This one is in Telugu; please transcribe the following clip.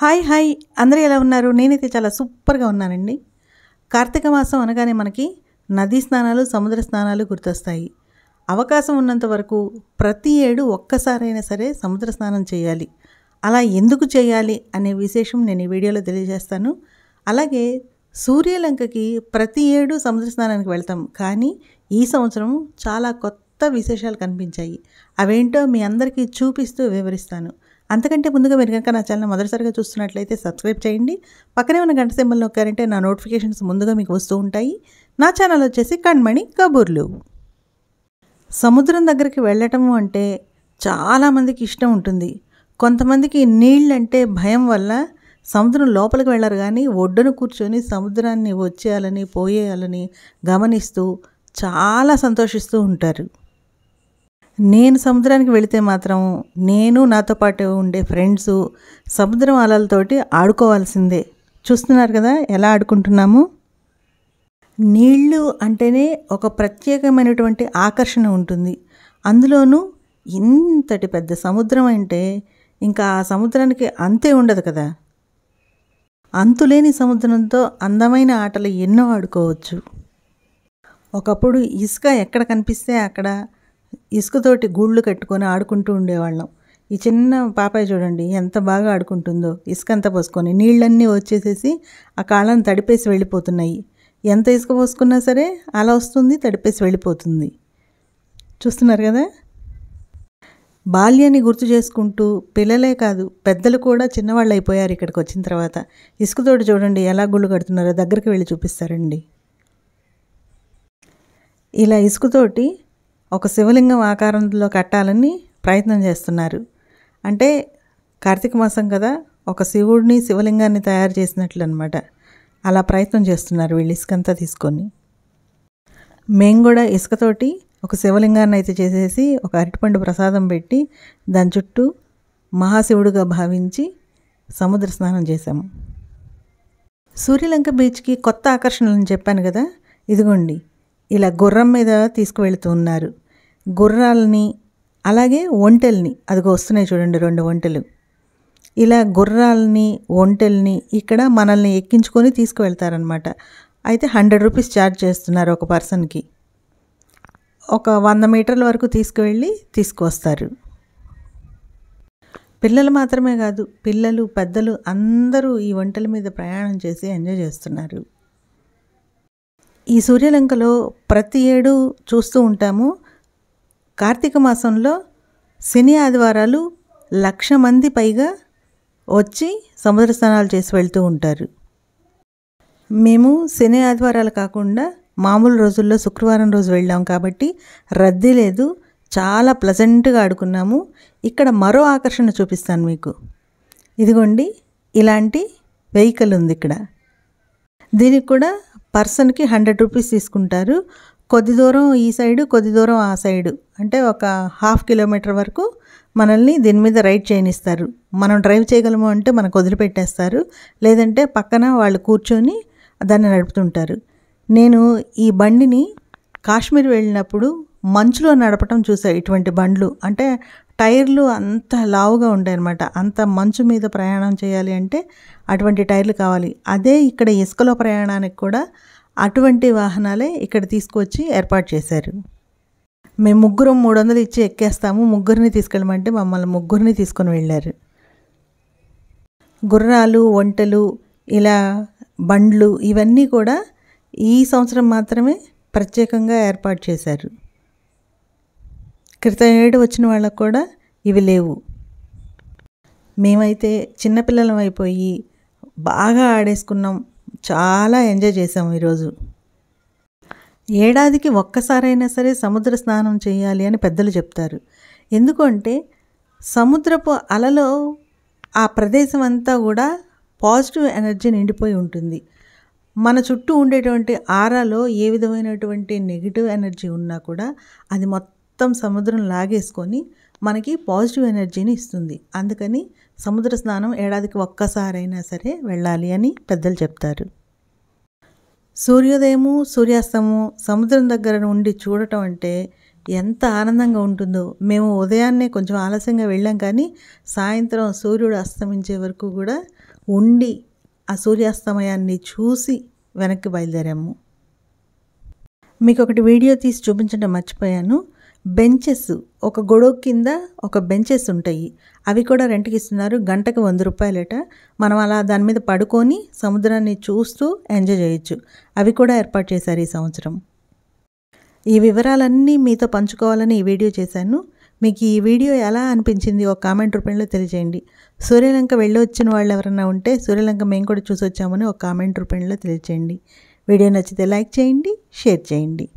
హాయ్ హాయ్ అందరూ ఎలా ఉన్నారు నేనైతే చాలా సూపర్గా ఉన్నానండి కార్తీక మాసం అనగానే మనకి నదీ స్నానాలు సముద్ర స్నానాలు గుర్తొస్తాయి అవకాశం ఉన్నంత వరకు ప్రతి ఏడు ఒక్కసారైనా సరే సముద్ర స్నానం చేయాలి అలా ఎందుకు చేయాలి అనే విశేషం నేను ఈ వీడియోలో తెలియజేస్తాను అలాగే సూర్యలంకకి ప్రతి ఏడు సముద్ర స్నానానికి వెళ్తాం కానీ ఈ సంవత్సరం చాలా కొత్త విశేషాలు కనిపించాయి అవేంటో మీ అందరికీ చూపిస్తూ వివరిస్తాను అంతకంటే ముందుగా మీరు కనుక నా ఛానల్ మొదటిసారిగా చూస్తున్నట్లయితే సబ్స్క్రైబ్ చేయండి పక్కనే ఉన్న గంట సింబల్ నొక్కారంటే నా నోటిఫికేషన్స్ ముందుగా మీకు వస్తూ ఉంటాయి నా ఛానల్ వచ్చేసి కణ్మణి కబూర్లు సముద్రం దగ్గరికి వెళ్ళటము అంటే చాలామందికి ఇష్టం ఉంటుంది కొంతమందికి నీళ్ళంటే భయం వల్ల సముద్రం లోపలికి వెళ్ళరు కానీ ఒడ్డును కూర్చొని సముద్రాన్ని వచ్చేయాలని పోయేయాలని గమనిస్తూ చాలా సంతోషిస్తూ ఉంటారు నేను సముద్రానికి వెళితే మాత్రం నేను నాతో పాటు ఉండే ఫ్రెండ్స్ సముద్రం అలలతోటి ఆడుకోవాల్సిందే చూస్తున్నారు కదా ఎలా ఆడుకుంటున్నాము నీళ్ళు అంటేనే ఒక ప్రత్యేకమైనటువంటి ఆకర్షణ ఉంటుంది అందులోనూ ఇంతటి పెద్ద సముద్రం అంటే ఇంకా ఆ సముద్రానికి అంతే ఉండదు కదా అంతులేని సముద్రంతో అందమైన ఆటలు ఎన్నో ఆడుకోవచ్చు ఒకప్పుడు ఇసుక ఎక్కడ కనిపిస్తే అక్కడ ఇసుకతోటి గూళ్ళు కట్టుకొని ఆడుకుంటూ ఉండేవాళ్ళం ఈ చిన్న పాపాయి చూడండి ఎంత బాగా ఆడుకుంటుందో ఇసుక అంతా పోసుకొని నీళ్ళన్నీ వచ్చేసేసి ఆ కాళ్ళను తడిపేసి వెళ్ళిపోతున్నాయి ఎంత ఇసుక పోసుకున్నా సరే అలా వస్తుంది తడిపేసి వెళ్ళిపోతుంది చూస్తున్నారు కదా బాల్యాన్ని గుర్తు చేసుకుంటూ పిల్లలే కాదు పెద్దలు కూడా చిన్నవాళ్ళు అయిపోయారు ఇక్కడికి వచ్చిన తర్వాత ఇసుకతోటి చూడండి ఎలా గుళ్ళు కడుతున్నారో దగ్గరికి వెళ్ళి చూపిస్తారండి ఇలా ఇసుకతోటి ఒక శివలింగం ఆకారంలో కట్టాలని ప్రయత్నం చేస్తున్నారు అంటే కార్తీక మాసం కదా ఒక శివుడిని శివలింగాన్ని తయారు చేసినట్లు అనమాట అలా ప్రయత్నం చేస్తున్నారు వీళ్ళు ఇసుకంతా తీసుకొని మేము కూడా ఇసుకతోటి ఒక శివలింగాన్ని అయితే చేసేసి ఒక అరటిపండు ప్రసాదం పెట్టి దాని చుట్టూ మహాశివుడుగా భావించి సముద్ర స్నానం చేశాము సూర్యలంక బీచ్కి కొత్త ఆకర్షణలు చెప్పాను కదా ఇదిగోండి ఇలా గుర్రం మీద తీసుకువెళుతూ ఉన్నారు గుర్రాలని అలాగే ఒంటెల్ని అదిగో వస్తున్నాయి చూడండి రెండు ఒంటెలు ఇలా గుర్రాలని ఒంటెల్ని ఇక్కడ మనల్ని ఎక్కించుకొని తీసుకువెళ్తారనమాట అయితే హండ్రెడ్ రూపీస్ ఛార్జ్ చేస్తున్నారు ఒక పర్సన్కి ఒక వంద మీటర్ల వరకు తీసుకువెళ్ళి తీసుకువస్తారు పిల్లలు మాత్రమే కాదు పిల్లలు పెద్దలు అందరూ ఈ వంటల మీద ప్రయాణం చేసి ఎంజాయ్ చేస్తున్నారు ఈ సూర్యలంకలో ప్రతి ఏడు చూస్తూ ఉంటాము కార్తీక మాసంలో శని ఆదివారాలు లక్ష మంది పైగా వచ్చి సముద్ర స్నానాలు చేసి వెళ్తూ ఉంటారు మేము శని ఆదివారాలు కాకుండా మామూలు రోజుల్లో శుక్రవారం రోజు వెళ్ళాం కాబట్టి రద్దీ లేదు చాలా ప్లజెంట్గా ఆడుకున్నాము ఇక్కడ మరో ఆకర్షణ చూపిస్తాను మీకు ఇదిగోండి ఇలాంటి వెహికల్ ఉంది ఇక్కడ దీనికి కూడా పర్సన్కి హండ్రెడ్ రూపీస్ తీసుకుంటారు కొద్ది దూరం ఈ సైడు కొద్ది దూరం ఆ సైడు అంటే ఒక హాఫ్ కిలోమీటర్ వరకు మనల్ని దీని మీద రైడ్ చేయనిస్తారు మనం డ్రైవ్ చేయగలము అంటే మనకు వదిలిపెట్టేస్తారు లేదంటే పక్కన వాళ్ళు కూర్చొని దాన్ని నడుపుతుంటారు నేను ఈ బండిని కాశ్మీర్ వెళ్ళినప్పుడు మంచులో నడపటం చూసా ఇటువంటి బండ్లు అంటే టైర్లు అంత లావుగా ఉంటాయి అనమాట అంత మంచు మీద ప్రయాణం చేయాలి అంటే అటువంటి టైర్లు కావాలి అదే ఇక్కడ ఇసుకలో ప్రయాణానికి కూడా అటువంటి వాహనాలే ఇక్కడ తీసుకొచ్చి ఏర్పాటు చేశారు మేము ముగ్గురం మూడు వందలు ఇచ్చి ఎక్కేస్తాము ముగ్గురిని తీసుకెళ్ళమంటే మమ్మల్ని ముగ్గురిని తీసుకొని వెళ్ళారు గుర్రాలు ఒంటెలు ఇలా బండ్లు ఇవన్నీ కూడా ఈ సంవత్సరం మాత్రమే ప్రత్యేకంగా ఏర్పాటు చేశారు క్రితం ఏడు వచ్చిన వాళ్ళకు కూడా ఇవి లేవు మేమైతే చిన్నపిల్లలం అయిపోయి బాగా ఆడేసుకున్నాం చాలా ఎంజాయ్ చేసాం ఈరోజు ఏడాదికి ఒక్కసారైనా సరే సముద్ర స్నానం చేయాలి అని పెద్దలు చెప్తారు ఎందుకంటే సముద్రపు అలలో ఆ ప్రదేశం అంతా కూడా పాజిటివ్ ఎనర్జీ నిండిపోయి ఉంటుంది మన చుట్టూ ఉండేటువంటి ఆరాలో ఏ విధమైనటువంటి నెగిటివ్ ఎనర్జీ ఉన్నా కూడా అది మొత్తం మొత్తం సముద్రం లాగేసుకొని మనకి పాజిటివ్ ఎనర్జీని ఇస్తుంది అందుకని సముద్ర స్నానం ఏడాదికి ఒక్కసారైనా సరే వెళ్ళాలి అని పెద్దలు చెప్తారు సూర్యోదయము సూర్యాస్తము సముద్రం దగ్గర ఉండి చూడటం అంటే ఎంత ఆనందంగా ఉంటుందో మేము ఉదయాన్నే కొంచెం ఆలస్యంగా వెళ్ళాం కానీ సాయంత్రం సూర్యుడు అస్తమించే వరకు కూడా ఉండి ఆ సూర్యాస్తమయాన్ని చూసి వెనక్కి బయలుదేరాము మీకు ఒకటి వీడియో తీసి చూపించడం మర్చిపోయాను బెంచెస్ ఒక గొడవ కింద ఒక బెంచెస్ ఉంటాయి అవి కూడా రెంట్కి ఇస్తున్నారు గంటకు వంద రూపాయలట మనం అలా దాని మీద పడుకొని సముద్రాన్ని చూస్తూ ఎంజాయ్ చేయొచ్చు అవి కూడా ఏర్పాటు చేశారు ఈ సంవత్సరం ఈ వివరాలన్నీ మీతో పంచుకోవాలని ఈ వీడియో చేశాను మీకు ఈ వీడియో ఎలా అనిపించింది ఒక కామెంట్ రూపంలో తెలియజేయండి సూర్యలంక వెళ్ళి వచ్చిన వాళ్ళు ఎవరైనా ఉంటే సూర్యలంక మేము కూడా చూసి వచ్చామని ఒక కామెంట్ రూపంలో తెలియజేయండి వీడియో నచ్చితే లైక్ చేయండి షేర్ చేయండి